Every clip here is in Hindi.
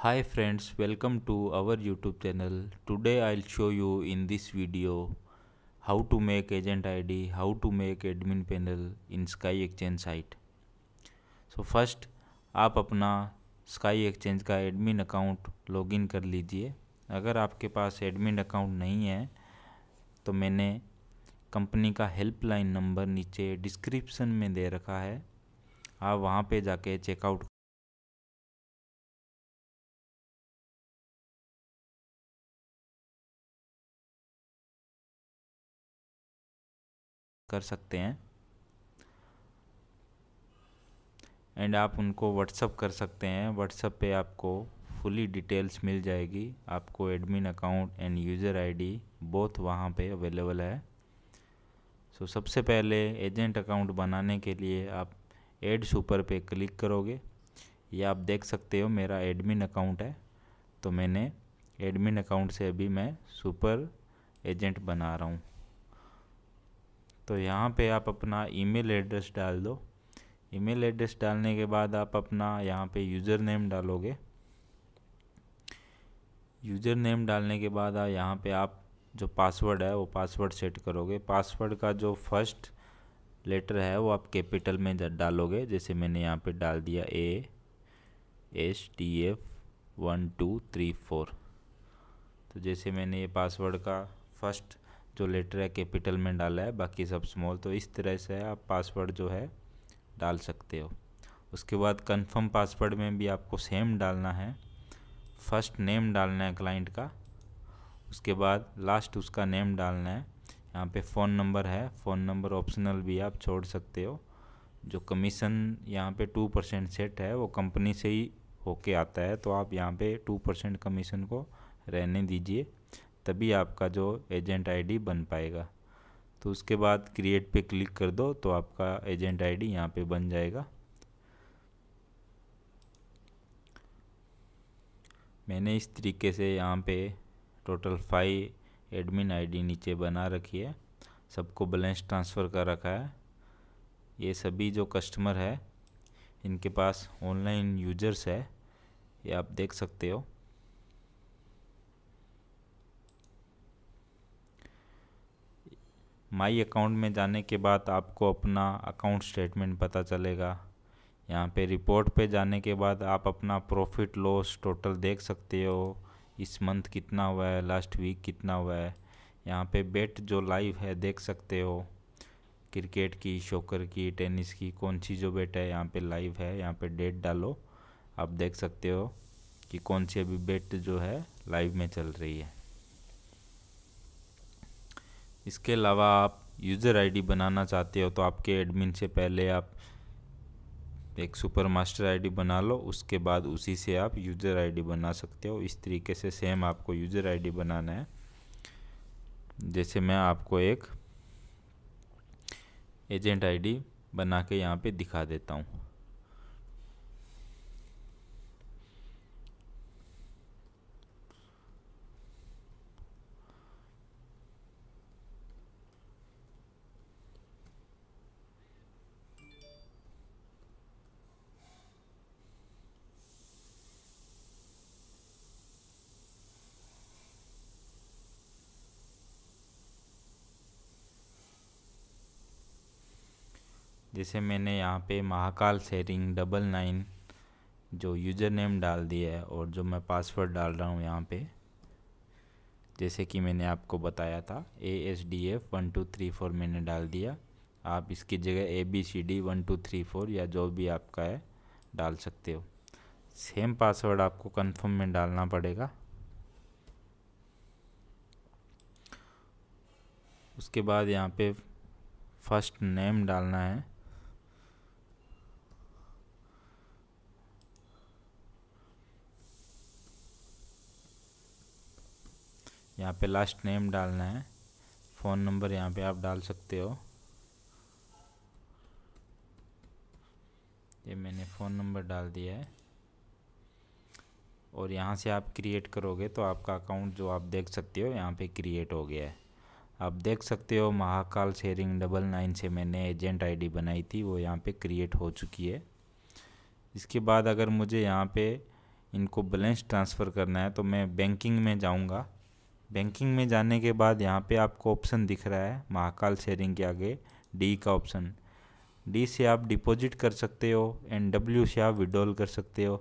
hi friends welcome to our youtube channel today i'll show you in this video how to make agent id how to make admin panel in sky exchange site so first आप अपना स्काई एक्सचेंज का एडमिन अकाउंट लॉगिन कर लीजिए अगर आपके पास एडमिन अकाउंट नहीं है तो मैंने कंपनी का हेल्पलाइन नंबर नीचे डिस्क्रिप्शन में दे रखा है आप वहाँ पे जाके चेकआउट कर सकते हैं एंड आप उनको व्हाट्सअप कर सकते हैं व्हाट्सअप पे आपको फुली डिटेल्स मिल जाएगी आपको admin account and user ID both वहाँ पे अवेलेबल है सो so, सबसे पहले एजेंट अकाउंट बनाने के लिए आप एड सुपर पे क्लिक करोगे या आप देख सकते हो मेरा एडमिन अकाउंट है तो मैंने एडमिन अकाउंट से अभी मैं सुपर एजेंट बना रहा हूँ तो यहाँ पे आप अपना ईमेल एड्रेस डाल दो ईमेल एड्रेस डालने के बाद आप अपना यहाँ पे यूज़र नेम डालोगे यूज़र नेम डालने के बाद आप यहाँ पे आप जो पासवर्ड है वो पासवर्ड सेट करोगे पासवर्ड का जो फर्स्ट लेटर है वो आप कैपिटल में डालोगे जैसे मैंने यहाँ पे डाल दिया A H T F one two three four तो जैसे मैंने ये पासवर्ड का फर्स्ट जो लेटर है कैपिटल में डाला है बाकी सब स्मॉल तो इस तरह से आप पासवर्ड जो है डाल सकते हो उसके बाद कंफर्म पासवर्ड में भी आपको सेम डालना है फर्स्ट नेम डालना है क्लाइंट का उसके बाद लास्ट उसका नेम डालना है यहाँ पे फ़ोन नंबर है फ़ोन नंबर ऑप्शनल भी आप छोड़ सकते हो जो कमीशन यहाँ पे टू परसेंट सेट है वो कंपनी से ही होके आता है तो आप यहाँ पे टू परसेंट कमीशन को रहने दीजिए तभी आपका जो एजेंट आईडी बन पाएगा तो उसके बाद क्रिएट पे क्लिक कर दो तो आपका एजेंट आईडी डी यहाँ पर बन जाएगा मैंने इस तरीके से यहाँ पे टोटल फाइव एडमिन आईडी नीचे बना रखी है सबको बैलेंस ट्रांसफ़र कर रखा है ये सभी जो कस्टमर है इनके पास ऑनलाइन यूजर्स है ये आप देख सकते हो माई अकाउंट में जाने के बाद आपको अपना अकाउंट स्टेटमेंट पता चलेगा यहाँ पे रिपोर्ट पे जाने के बाद आप अपना प्रॉफिट लॉस टोटल देख सकते हो इस मंथ कितना हुआ है लास्ट वीक कितना हुआ है यहाँ पे बेट जो लाइव है देख सकते हो क्रिकेट की शोकर की टेनिस की कौन सी जो बेट है यहाँ पे लाइव है यहाँ पे डेट डालो आप देख सकते हो कि कौन सी अभी बेट जो है लाइव में चल रही है इसके अलावा आप यूज़र आईडी बनाना चाहते हो तो आपके एडमिन से पहले आप एक सुपर मास्टर आईडी बना लो उसके बाद उसी से आप यूज़र आईडी बना सकते हो इस तरीके से सेम आपको यूज़र आईडी बनाना है जैसे मैं आपको एक एजेंट आईडी बना के यहाँ पे दिखा देता हूँ जैसे मैंने यहाँ पे महाकाल शेरिंग डबल नाइन जो यूज़र नेम डाल दिया है और जो मैं पासवर्ड डाल रहा हूँ यहाँ पे जैसे कि मैंने आपको बताया था A S D F one two three four मैंने डाल दिया आप इसकी जगह A B C D one two three four या जो भी आपका है डाल सकते हो सेम पासवर्ड आपको कंफर्म में डालना पड़ेगा उसके बाद यहाँ पे फर्स्ट नेम डालना है यहाँ पे लास्ट नेम डालना है फ़ोन नंबर यहाँ पे आप डाल सकते हो ये मैंने फ़ोन नंबर डाल दिया है और यहाँ से आप क्रिएट करोगे तो आपका अकाउंट जो आप देख सकते हो यहाँ पे क्रिएट हो गया है आप देख सकते हो महाकाल शेयरिंग डबल नाइन से मैंने एजेंट आईडी बनाई थी वो यहाँ पे क्रिएट हो चुकी है इसके बाद अगर मुझे यहाँ पे इनको बैलेंस ट्रांसफ़र करना है तो मैं बैंकिंग में जाऊँगा बैंकिंग में जाने के बाद यहाँ पे आपको ऑप्शन दिख रहा है महाकाल शेयरिंग के आगे डी का ऑप्शन डी से आप डिपॉजिट कर सकते हो एंड डब्ल्यू से आप विड्रॉल कर सकते हो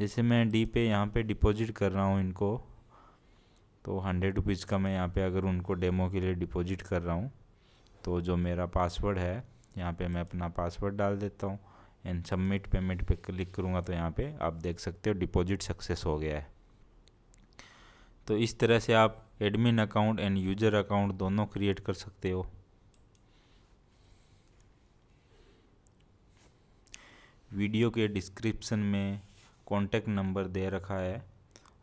जैसे मैं डी पे यहाँ पे डिपॉजिट कर रहा हूँ इनको तो हंड्रेड रुपीज़ का मैं यहाँ पे अगर उनको डेमो के लिए डिपॉजिट कर रहा हूँ तो जो मेरा पासवर्ड है यहाँ पे मैं अपना पासवर्ड डाल देता हूँ एंड सबमिट पेमेंट पे क्लिक करूँगा तो यहाँ पे आप देख सकते हो डिपॉजिट सक्सेस हो गया है तो इस तरह से आप admin account and user account दोनों क्रिएट कर सकते हो वीडियो के डिस्क्रिप्शन में कॉन्टैक्ट नंबर दे रखा है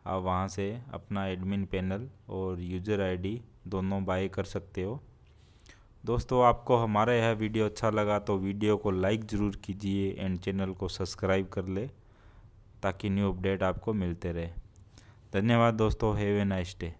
आप वहाँ से अपना एडमिन पैनल और यूज़र आईडी दोनों बाय कर सकते हो दोस्तों आपको हमारा यह वीडियो अच्छा लगा तो वीडियो को लाइक ज़रूर कीजिए एंड चैनल को सब्सक्राइब कर ले ताकि न्यू अपडेट आपको मिलते रहे धन्यवाद दोस्तों हैव ए नाइस डे